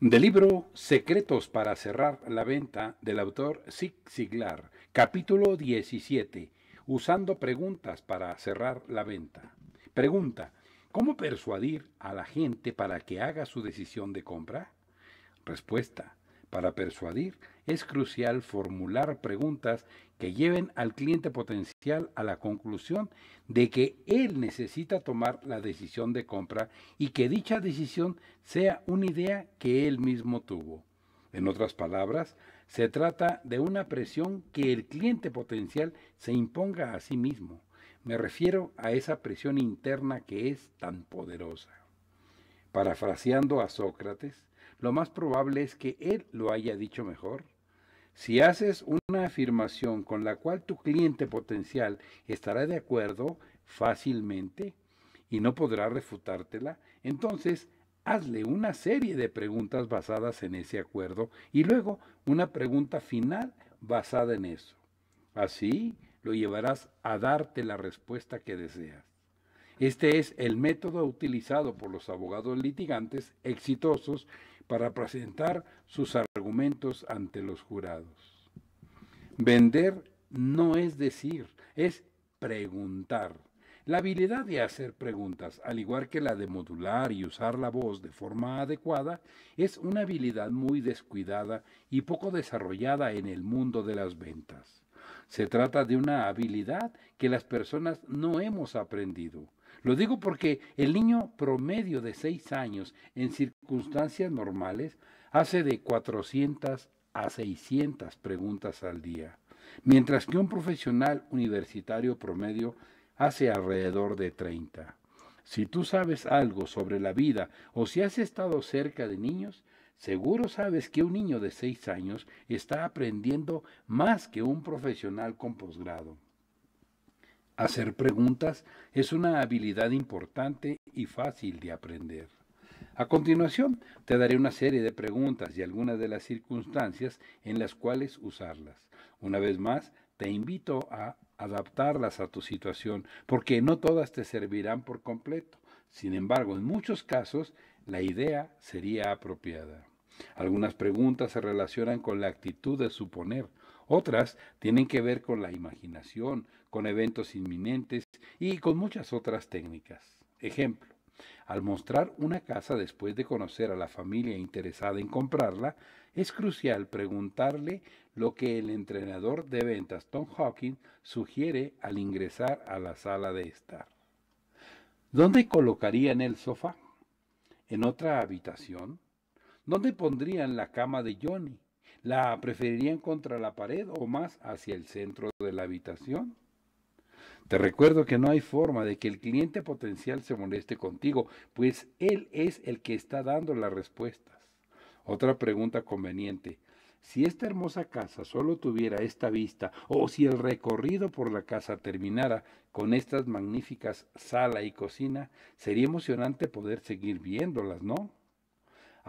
Del libro Secretos para cerrar la venta del autor Zig Ziglar, capítulo 17. Usando preguntas para cerrar la venta. Pregunta, ¿cómo persuadir a la gente para que haga su decisión de compra? Respuesta, para persuadir es crucial formular preguntas que lleven al cliente potencial a la conclusión de que él necesita tomar la decisión de compra y que dicha decisión sea una idea que él mismo tuvo. En otras palabras, se trata de una presión que el cliente potencial se imponga a sí mismo. Me refiero a esa presión interna que es tan poderosa. Parafraseando a Sócrates, lo más probable es que él lo haya dicho mejor. Si haces una afirmación con la cual tu cliente potencial estará de acuerdo fácilmente y no podrá refutártela, entonces hazle una serie de preguntas basadas en ese acuerdo y luego una pregunta final basada en eso. Así lo llevarás a darte la respuesta que deseas. Este es el método utilizado por los abogados litigantes exitosos para presentar sus argumentos ante los jurados. Vender no es decir, es preguntar. La habilidad de hacer preguntas, al igual que la de modular y usar la voz de forma adecuada, es una habilidad muy descuidada y poco desarrollada en el mundo de las ventas. Se trata de una habilidad que las personas no hemos aprendido. Lo digo porque el niño promedio de 6 años en circunstancias normales hace de 400 a 600 preguntas al día, mientras que un profesional universitario promedio hace alrededor de 30. Si tú sabes algo sobre la vida o si has estado cerca de niños, seguro sabes que un niño de 6 años está aprendiendo más que un profesional con posgrado. Hacer preguntas es una habilidad importante y fácil de aprender. A continuación, te daré una serie de preguntas y algunas de las circunstancias en las cuales usarlas. Una vez más, te invito a adaptarlas a tu situación, porque no todas te servirán por completo. Sin embargo, en muchos casos, la idea sería apropiada. Algunas preguntas se relacionan con la actitud de suponer, otras tienen que ver con la imaginación, con eventos inminentes y con muchas otras técnicas. Ejemplo, al mostrar una casa después de conocer a la familia interesada en comprarla, es crucial preguntarle lo que el entrenador de ventas Tom Hawking sugiere al ingresar a la sala de estar. ¿Dónde colocarían el sofá? ¿En otra habitación? ¿Dónde pondrían la cama de Johnny? ¿La preferirían contra la pared o más hacia el centro de la habitación? Te recuerdo que no hay forma de que el cliente potencial se moleste contigo, pues él es el que está dando las respuestas. Otra pregunta conveniente. Si esta hermosa casa solo tuviera esta vista, o si el recorrido por la casa terminara con estas magníficas sala y cocina, sería emocionante poder seguir viéndolas, ¿no?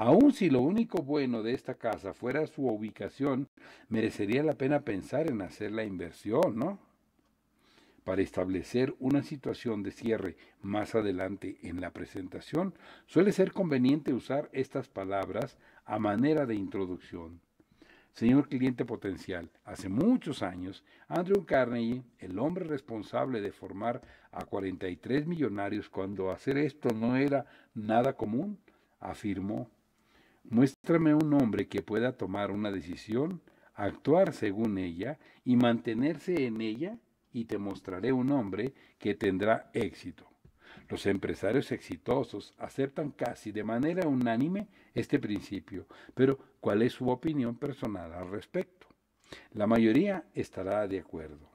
Aun si lo único bueno de esta casa fuera su ubicación, merecería la pena pensar en hacer la inversión, ¿no? Para establecer una situación de cierre más adelante en la presentación, suele ser conveniente usar estas palabras a manera de introducción. Señor cliente potencial, hace muchos años, Andrew Carnegie, el hombre responsable de formar a 43 millonarios cuando hacer esto no era nada común, afirmó Muéstrame un hombre que pueda tomar una decisión, actuar según ella y mantenerse en ella y te mostraré un hombre que tendrá éxito. Los empresarios exitosos aceptan casi de manera unánime este principio, pero ¿cuál es su opinión personal al respecto? La mayoría estará de acuerdo.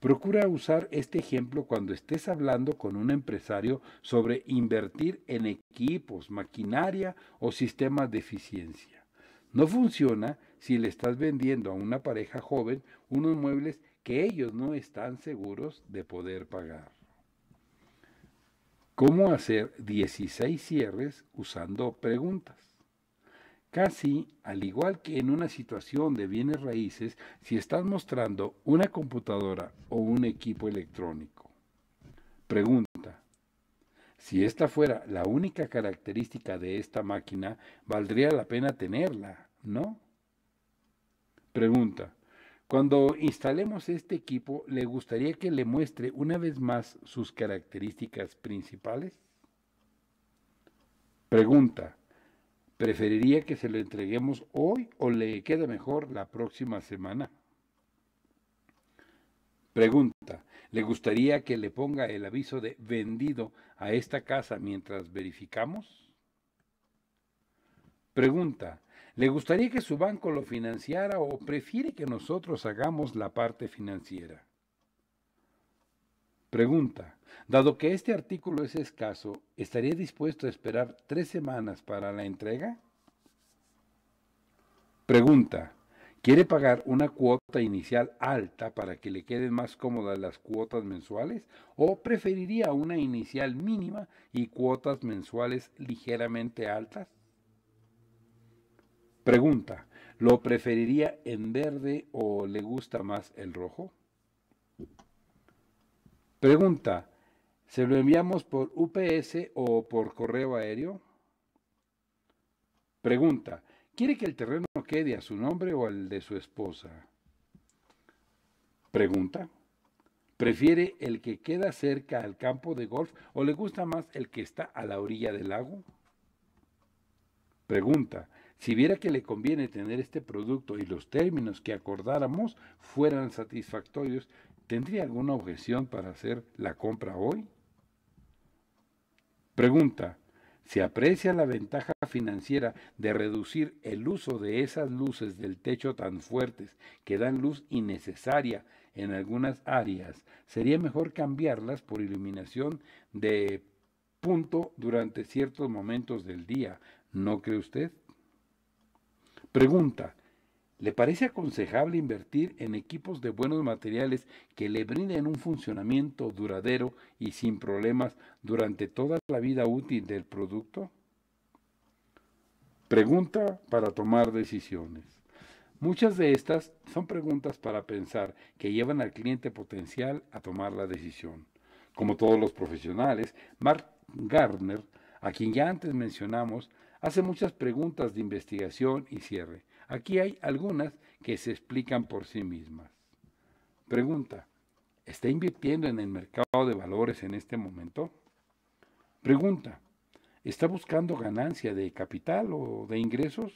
Procura usar este ejemplo cuando estés hablando con un empresario sobre invertir en equipos, maquinaria o sistemas de eficiencia. No funciona si le estás vendiendo a una pareja joven unos muebles que ellos no están seguros de poder pagar. ¿Cómo hacer 16 cierres usando preguntas? Casi al igual que en una situación de bienes raíces, si estás mostrando una computadora o un equipo electrónico. Pregunta. Si esta fuera la única característica de esta máquina, valdría la pena tenerla, ¿no? Pregunta. Cuando instalemos este equipo, ¿le gustaría que le muestre una vez más sus características principales? Pregunta. ¿Preferiría que se lo entreguemos hoy o le queda mejor la próxima semana? Pregunta, ¿le gustaría que le ponga el aviso de vendido a esta casa mientras verificamos? Pregunta, ¿le gustaría que su banco lo financiara o prefiere que nosotros hagamos la parte financiera? Pregunta. Dado que este artículo es escaso, ¿estaría dispuesto a esperar tres semanas para la entrega? Pregunta. ¿Quiere pagar una cuota inicial alta para que le queden más cómodas las cuotas mensuales o preferiría una inicial mínima y cuotas mensuales ligeramente altas? Pregunta, ¿lo preferiría en verde o le gusta más el rojo? Pregunta, ¿se lo enviamos por UPS o por correo aéreo? Pregunta, ¿quiere que el terreno quede a su nombre o al de su esposa? Pregunta, ¿prefiere el que queda cerca al campo de golf o le gusta más el que está a la orilla del lago? Pregunta, si viera que le conviene tener este producto y los términos que acordáramos fueran satisfactorios, ¿Tendría alguna objeción para hacer la compra hoy? Pregunta. ¿Se aprecia la ventaja financiera de reducir el uso de esas luces del techo tan fuertes que dan luz innecesaria en algunas áreas? Sería mejor cambiarlas por iluminación de punto durante ciertos momentos del día, ¿no cree usted? Pregunta. ¿Le parece aconsejable invertir en equipos de buenos materiales que le brinden un funcionamiento duradero y sin problemas durante toda la vida útil del producto? Pregunta para tomar decisiones. Muchas de estas son preguntas para pensar que llevan al cliente potencial a tomar la decisión. Como todos los profesionales, Mark Gardner, a quien ya antes mencionamos, hace muchas preguntas de investigación y cierre Aquí hay algunas que se explican por sí mismas. Pregunta, ¿está invirtiendo en el mercado de valores en este momento? Pregunta, ¿está buscando ganancia de capital o de ingresos?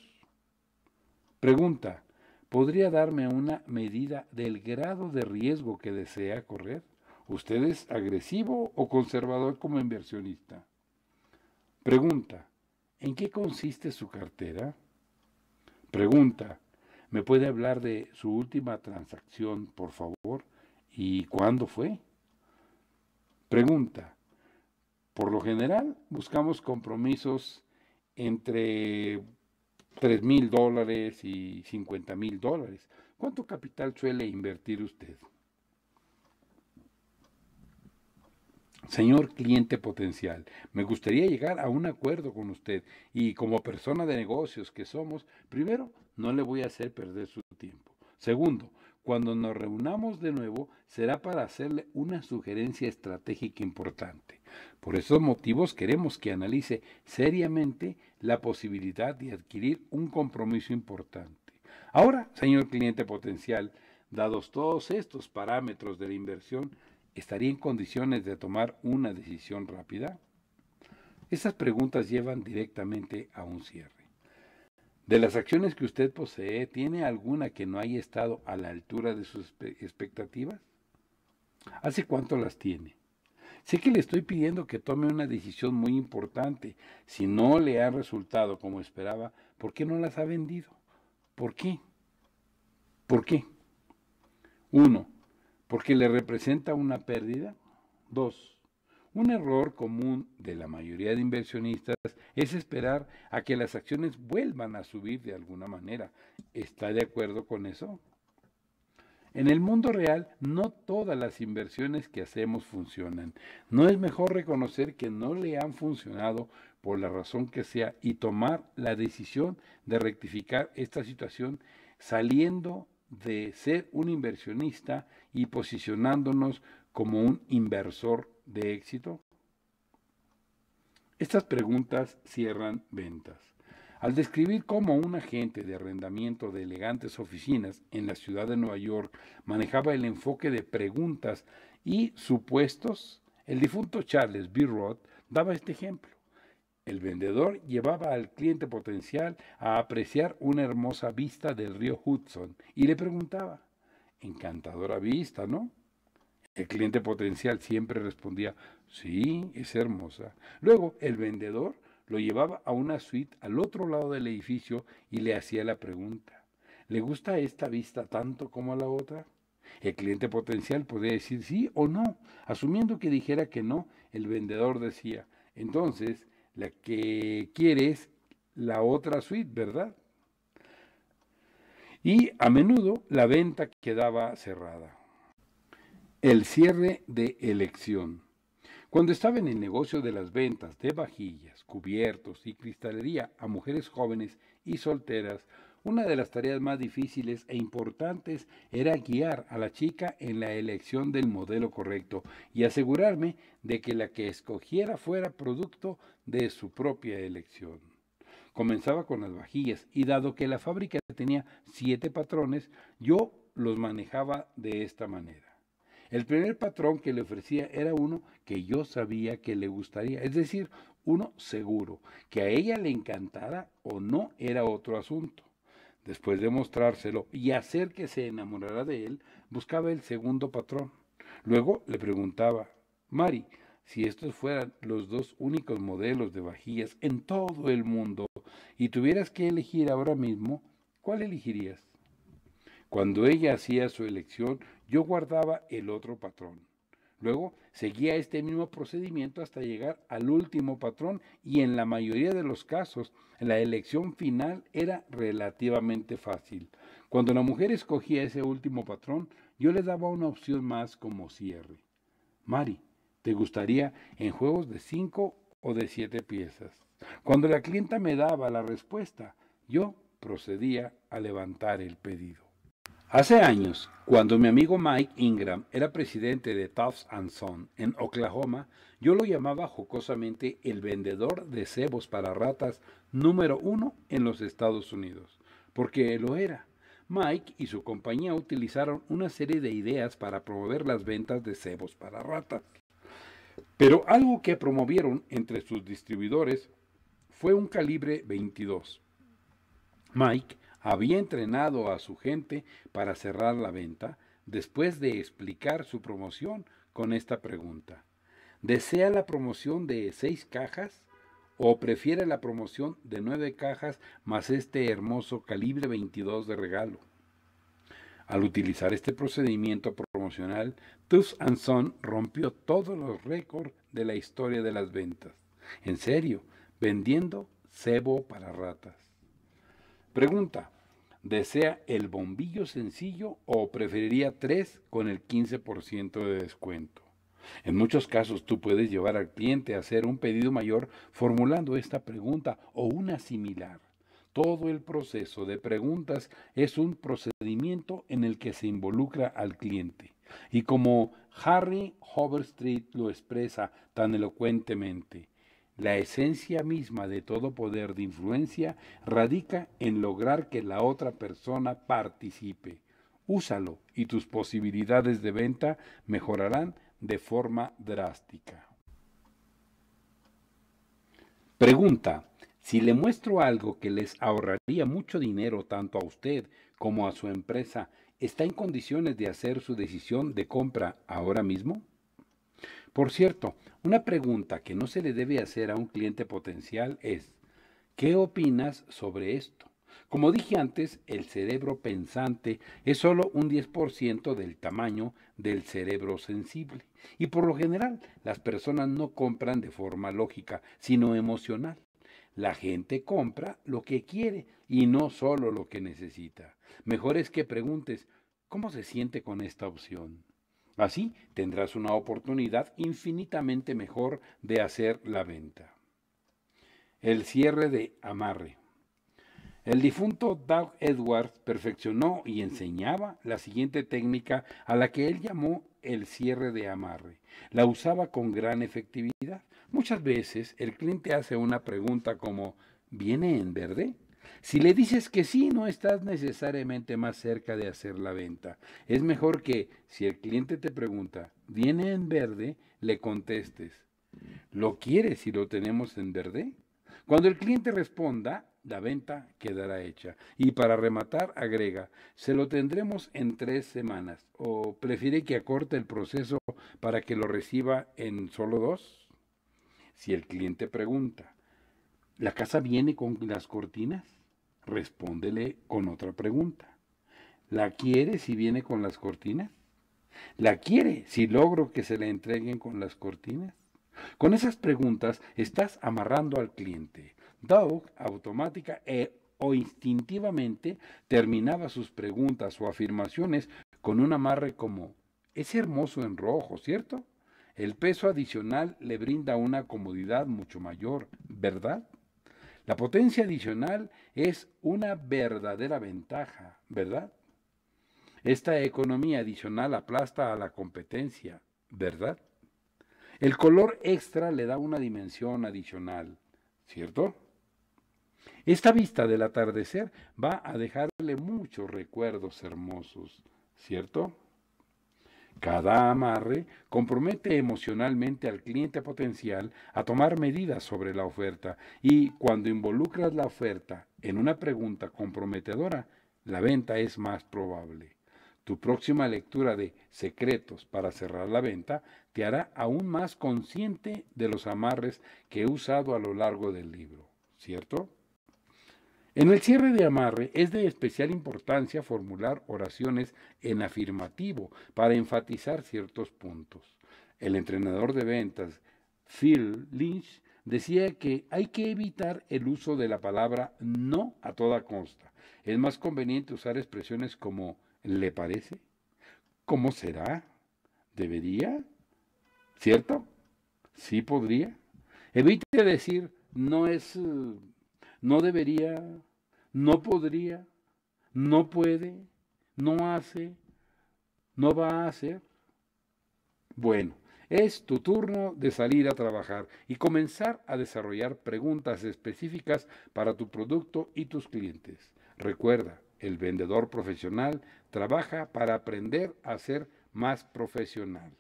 Pregunta, ¿podría darme una medida del grado de riesgo que desea correr? ¿Usted es agresivo o conservador como inversionista? Pregunta, ¿en qué consiste su cartera? Pregunta, ¿me puede hablar de su última transacción, por favor? ¿Y cuándo fue? Pregunta, por lo general buscamos compromisos entre 3 mil dólares y 50 mil dólares. ¿Cuánto capital suele invertir usted? Señor cliente potencial, me gustaría llegar a un acuerdo con usted y como persona de negocios que somos, primero, no le voy a hacer perder su tiempo. Segundo, cuando nos reunamos de nuevo será para hacerle una sugerencia estratégica importante. Por esos motivos queremos que analice seriamente la posibilidad de adquirir un compromiso importante. Ahora, señor cliente potencial, dados todos estos parámetros de la inversión, ¿Estaría en condiciones de tomar una decisión rápida? Estas preguntas llevan directamente a un cierre. De las acciones que usted posee, ¿tiene alguna que no haya estado a la altura de sus expectativas? ¿Hace cuánto las tiene? Sé que le estoy pidiendo que tome una decisión muy importante. Si no le ha resultado como esperaba, ¿por qué no las ha vendido? ¿Por qué? ¿Por qué? Uno, porque le representa una pérdida. Dos, un error común de la mayoría de inversionistas es esperar a que las acciones vuelvan a subir de alguna manera. ¿Está de acuerdo con eso? En el mundo real, no todas las inversiones que hacemos funcionan. No es mejor reconocer que no le han funcionado por la razón que sea y tomar la decisión de rectificar esta situación saliendo de ser un inversionista y posicionándonos como un inversor de éxito? Estas preguntas cierran ventas. Al describir cómo un agente de arrendamiento de elegantes oficinas en la ciudad de Nueva York manejaba el enfoque de preguntas y supuestos, el difunto Charles B. Roth daba este ejemplo. El vendedor llevaba al cliente potencial a apreciar una hermosa vista del río Hudson y le preguntaba, encantadora vista, ¿no? El cliente potencial siempre respondía, sí, es hermosa. Luego el vendedor lo llevaba a una suite al otro lado del edificio y le hacía la pregunta, ¿le gusta esta vista tanto como a la otra? El cliente potencial podía decir sí o no. Asumiendo que dijera que no, el vendedor decía, entonces la que quiere es la otra suite, ¿verdad? Y a menudo la venta quedaba cerrada. El cierre de elección. Cuando estaba en el negocio de las ventas de vajillas, cubiertos y cristalería a mujeres jóvenes y solteras, una de las tareas más difíciles e importantes era guiar a la chica en la elección del modelo correcto y asegurarme de que la que escogiera fuera producto de su propia elección. Comenzaba con las vajillas y dado que la fábrica tenía siete patrones, yo los manejaba de esta manera. El primer patrón que le ofrecía era uno que yo sabía que le gustaría, es decir, uno seguro, que a ella le encantara o no era otro asunto. Después de mostrárselo y hacer que se enamorara de él, buscaba el segundo patrón. Luego le preguntaba, Mari, si estos fueran los dos únicos modelos de vajillas en todo el mundo y tuvieras que elegir ahora mismo, ¿cuál elegirías? Cuando ella hacía su elección, yo guardaba el otro patrón. Luego seguía este mismo procedimiento hasta llegar al último patrón y en la mayoría de los casos la elección final era relativamente fácil. Cuando la mujer escogía ese último patrón, yo le daba una opción más como cierre. Mari, ¿te gustaría en juegos de 5 o de 7 piezas? Cuando la clienta me daba la respuesta, yo procedía a levantar el pedido. Hace años, cuando mi amigo Mike Ingram era presidente de Tufts Son en Oklahoma, yo lo llamaba jocosamente el vendedor de cebos para ratas número uno en los Estados Unidos, porque lo era. Mike y su compañía utilizaron una serie de ideas para promover las ventas de cebos para ratas. Pero algo que promovieron entre sus distribuidores fue un calibre 22. Mike había entrenado a su gente para cerrar la venta después de explicar su promoción con esta pregunta. ¿Desea la promoción de seis cajas o prefiere la promoción de nueve cajas más este hermoso calibre 22 de regalo? Al utilizar este procedimiento promocional, and Son rompió todos los récords de la historia de las ventas. En serio, vendiendo cebo para ratas. Pregunta, ¿desea el bombillo sencillo o preferiría tres con el 15% de descuento? En muchos casos tú puedes llevar al cliente a hacer un pedido mayor formulando esta pregunta o una similar. Todo el proceso de preguntas es un procedimiento en el que se involucra al cliente. Y como Harry Hoverstreet lo expresa tan elocuentemente, la esencia misma de todo poder de influencia radica en lograr que la otra persona participe. Úsalo y tus posibilidades de venta mejorarán de forma drástica. Pregunta. Si le muestro algo que les ahorraría mucho dinero tanto a usted como a su empresa, ¿está en condiciones de hacer su decisión de compra ahora mismo? Por cierto, una pregunta que no se le debe hacer a un cliente potencial es, ¿qué opinas sobre esto? Como dije antes, el cerebro pensante es solo un 10% del tamaño del cerebro sensible. Y por lo general, las personas no compran de forma lógica, sino emocional. La gente compra lo que quiere y no solo lo que necesita. Mejor es que preguntes, ¿cómo se siente con esta opción? Así tendrás una oportunidad infinitamente mejor de hacer la venta. El cierre de amarre. El difunto Doug Edwards perfeccionó y enseñaba la siguiente técnica a la que él llamó el cierre de amarre. La usaba con gran efectividad. Muchas veces el cliente hace una pregunta como ¿viene en verde? Si le dices que sí, no estás necesariamente más cerca de hacer la venta. Es mejor que, si el cliente te pregunta, ¿viene en verde? Le contestes, ¿lo quieres si lo tenemos en verde? Cuando el cliente responda, la venta quedará hecha. Y para rematar, agrega, se lo tendremos en tres semanas. ¿O prefiere que acorte el proceso para que lo reciba en solo dos? Si el cliente pregunta, ¿la casa viene con las cortinas? Respóndele con otra pregunta. ¿La quiere si viene con las cortinas? ¿La quiere si logro que se le entreguen con las cortinas? Con esas preguntas estás amarrando al cliente. Doug automática e, o instintivamente terminaba sus preguntas o afirmaciones con un amarre como es hermoso en rojo, ¿cierto? El peso adicional le brinda una comodidad mucho mayor, ¿verdad? La potencia adicional es una verdadera ventaja, ¿verdad? Esta economía adicional aplasta a la competencia, ¿verdad? El color extra le da una dimensión adicional, ¿cierto? Esta vista del atardecer va a dejarle muchos recuerdos hermosos, ¿cierto? Cada amarre compromete emocionalmente al cliente potencial a tomar medidas sobre la oferta y cuando involucras la oferta en una pregunta comprometedora, la venta es más probable. Tu próxima lectura de Secretos para cerrar la venta te hará aún más consciente de los amarres que he usado a lo largo del libro, ¿cierto? En el cierre de amarre es de especial importancia formular oraciones en afirmativo para enfatizar ciertos puntos. El entrenador de ventas Phil Lynch decía que hay que evitar el uso de la palabra no a toda costa. Es más conveniente usar expresiones como ¿le parece? ¿Cómo será? ¿Debería? ¿Cierto? ¿Sí podría? Evite decir no es no debería, no podría, no puede, no hace, no va a hacer. Bueno, es tu turno de salir a trabajar y comenzar a desarrollar preguntas específicas para tu producto y tus clientes. Recuerda, el vendedor profesional trabaja para aprender a ser más profesional.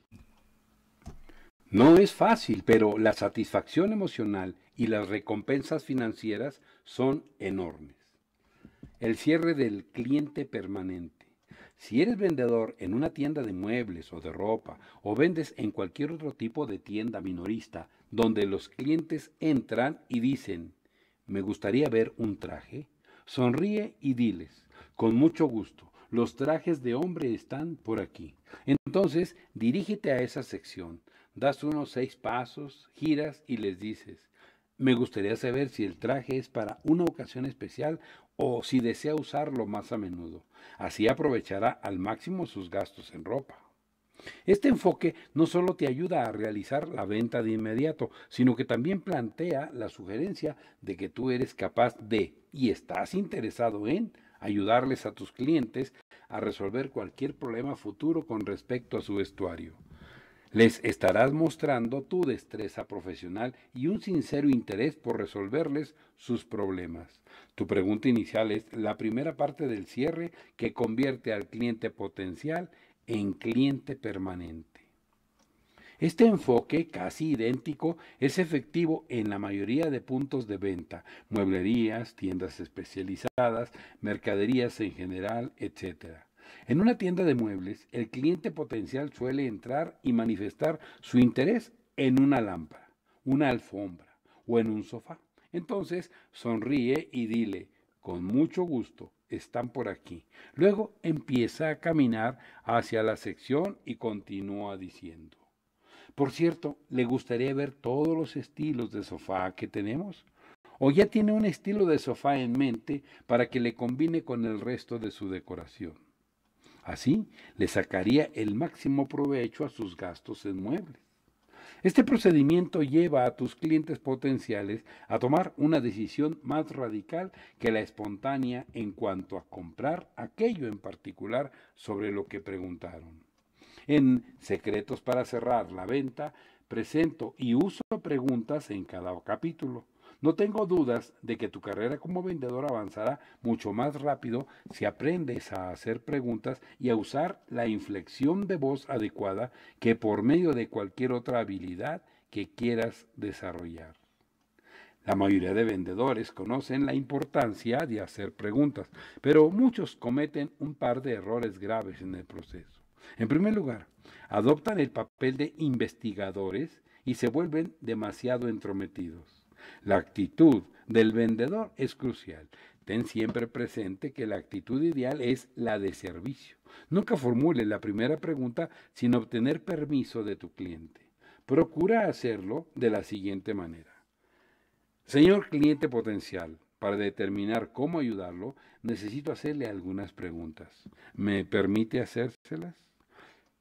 No es fácil, pero la satisfacción emocional y las recompensas financieras son enormes. El cierre del cliente permanente. Si eres vendedor en una tienda de muebles o de ropa, o vendes en cualquier otro tipo de tienda minorista, donde los clientes entran y dicen, me gustaría ver un traje, sonríe y diles, con mucho gusto, los trajes de hombre están por aquí. Entonces, dirígete a esa sección, das unos seis pasos, giras y les dices, me gustaría saber si el traje es para una ocasión especial o si desea usarlo más a menudo. Así aprovechará al máximo sus gastos en ropa. Este enfoque no solo te ayuda a realizar la venta de inmediato, sino que también plantea la sugerencia de que tú eres capaz de y estás interesado en ayudarles a tus clientes a resolver cualquier problema futuro con respecto a su vestuario. Les estarás mostrando tu destreza profesional y un sincero interés por resolverles sus problemas. Tu pregunta inicial es la primera parte del cierre que convierte al cliente potencial en cliente permanente. Este enfoque, casi idéntico, es efectivo en la mayoría de puntos de venta, mueblerías, tiendas especializadas, mercaderías en general, etc. En una tienda de muebles, el cliente potencial suele entrar y manifestar su interés en una lámpara, una alfombra o en un sofá. Entonces sonríe y dile, con mucho gusto, están por aquí. Luego empieza a caminar hacia la sección y continúa diciendo, por cierto, ¿le gustaría ver todos los estilos de sofá que tenemos? ¿O ya tiene un estilo de sofá en mente para que le combine con el resto de su decoración? Así le sacaría el máximo provecho a sus gastos en muebles. Este procedimiento lleva a tus clientes potenciales a tomar una decisión más radical que la espontánea en cuanto a comprar aquello en particular sobre lo que preguntaron. En Secretos para cerrar la venta, presento y uso preguntas en cada capítulo. No tengo dudas de que tu carrera como vendedor avanzará mucho más rápido si aprendes a hacer preguntas y a usar la inflexión de voz adecuada que por medio de cualquier otra habilidad que quieras desarrollar. La mayoría de vendedores conocen la importancia de hacer preguntas, pero muchos cometen un par de errores graves en el proceso. En primer lugar, adoptan el papel de investigadores y se vuelven demasiado entrometidos. La actitud del vendedor es crucial. Ten siempre presente que la actitud ideal es la de servicio. Nunca formule la primera pregunta sin obtener permiso de tu cliente. Procura hacerlo de la siguiente manera. Señor cliente potencial, para determinar cómo ayudarlo, necesito hacerle algunas preguntas. ¿Me permite hacérselas?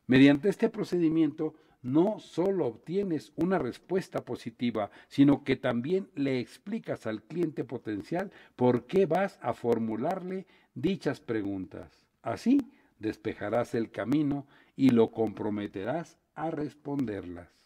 Mediante este procedimiento, no solo obtienes una respuesta positiva, sino que también le explicas al cliente potencial por qué vas a formularle dichas preguntas. Así despejarás el camino y lo comprometerás a responderlas.